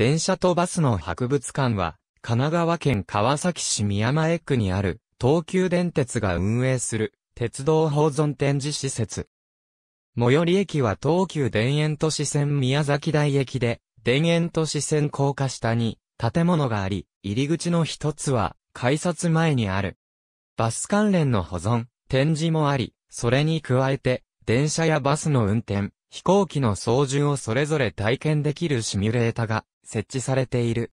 電車とバスの博物館は、神奈川県川崎市宮前区にある、東急電鉄が運営する、鉄道保存展示施設。最寄り駅は東急田園都市線宮崎台駅で、田園都市線高架下に、建物があり、入り口の一つは、改札前にある。バス関連の保存、展示もあり、それに加えて、電車やバスの運転、飛行機の操縦をそれぞれ体験できるシミュレータが設置されている。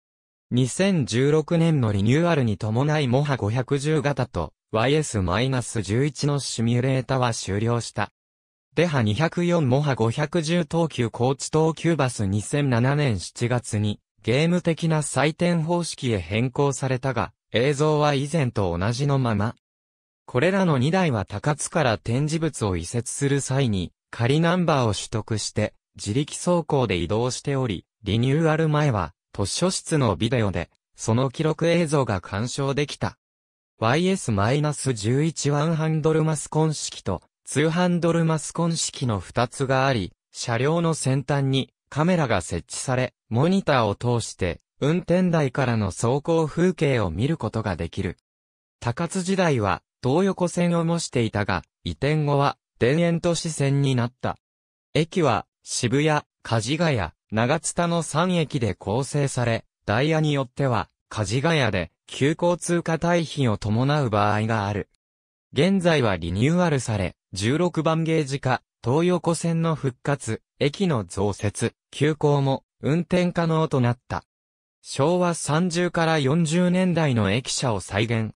2016年のリニューアルに伴いモハ510型と YS-11 のシミュレータは終了した。デハ204モハ510東急高知東急バス2007年7月にゲーム的な採点方式へ変更されたが映像は以前と同じのまま。これらの2台は高津から展示物を移設する際に仮ナンバーを取得して、自力走行で移動しており、リニューアル前は、図書室のビデオで、その記録映像が鑑賞できた。YS-11 ワンハンドルマスコン式と、ツーハンドルマスコン式の2つがあり、車両の先端にカメラが設置され、モニターを通して、運転台からの走行風景を見ることができる。高津時代は、東横線を模していたが、移転後は、田園都市線になった。駅は、渋谷、梶ヶ谷、長津田の3駅で構成され、ダイヤによっては、梶ヶ谷で、急行通過退避を伴う場合がある。現在はリニューアルされ、16番ゲージ化、東横線の復活、駅の増設、急行も運転可能となった。昭和30から40年代の駅舎を再現、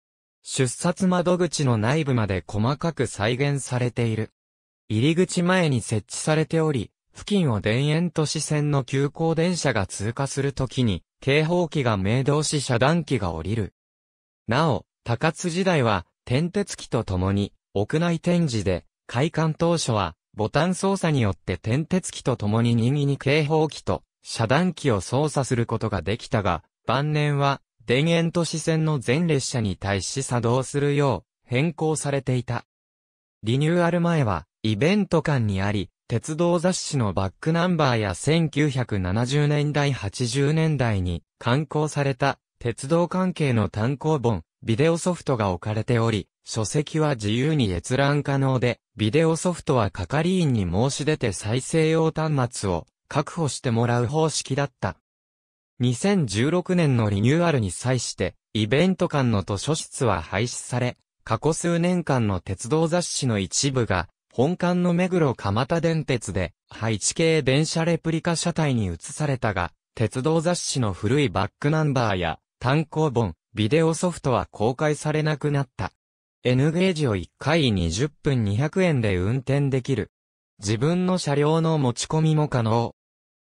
出札窓口の内部まで細かく再現されている。入り口前に設置されており、付近を田園都市線の急行電車が通過するときに、警報機が明動し遮断機が降りる。なお、高津時代は、転鉄機と共に、屋内展示で、開館当初は、ボタン操作によって転鉄機と共に右に警報機と遮断機を操作することができたが、晩年は田園都市線の全列車に対し作動するよう変更されていた。リニューアル前はイベント館にあり、鉄道雑誌のバックナンバーや1970年代80年代に刊行された鉄道関係の単行本、ビデオソフトが置かれており、書籍は自由に閲覧可能で、ビデオソフトは係員に申し出て再生用端末を確保してもらう方式だった。2016年のリニューアルに際して、イベント間の図書室は廃止され、過去数年間の鉄道雑誌の一部が、本館の目黒蒲田電鉄で、配置系電車レプリカ車体に移されたが、鉄道雑誌の古いバックナンバーや、単行本、ビデオソフトは公開されなくなった。N ゲージを1回20分200円で運転できる。自分の車両の持ち込みも可能。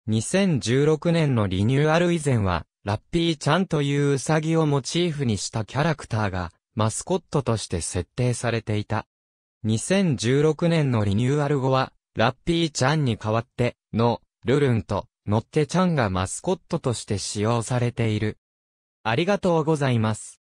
2016年のリニューアル以前は、ラッピーちゃんというウサギをモチーフにしたキャラクターが、マスコットとして設定されていた。2016年のリニューアル後は、ラッピーちゃんに代わって、の、ルルンと、のってちゃんがマスコットとして使用されている。ありがとうございます。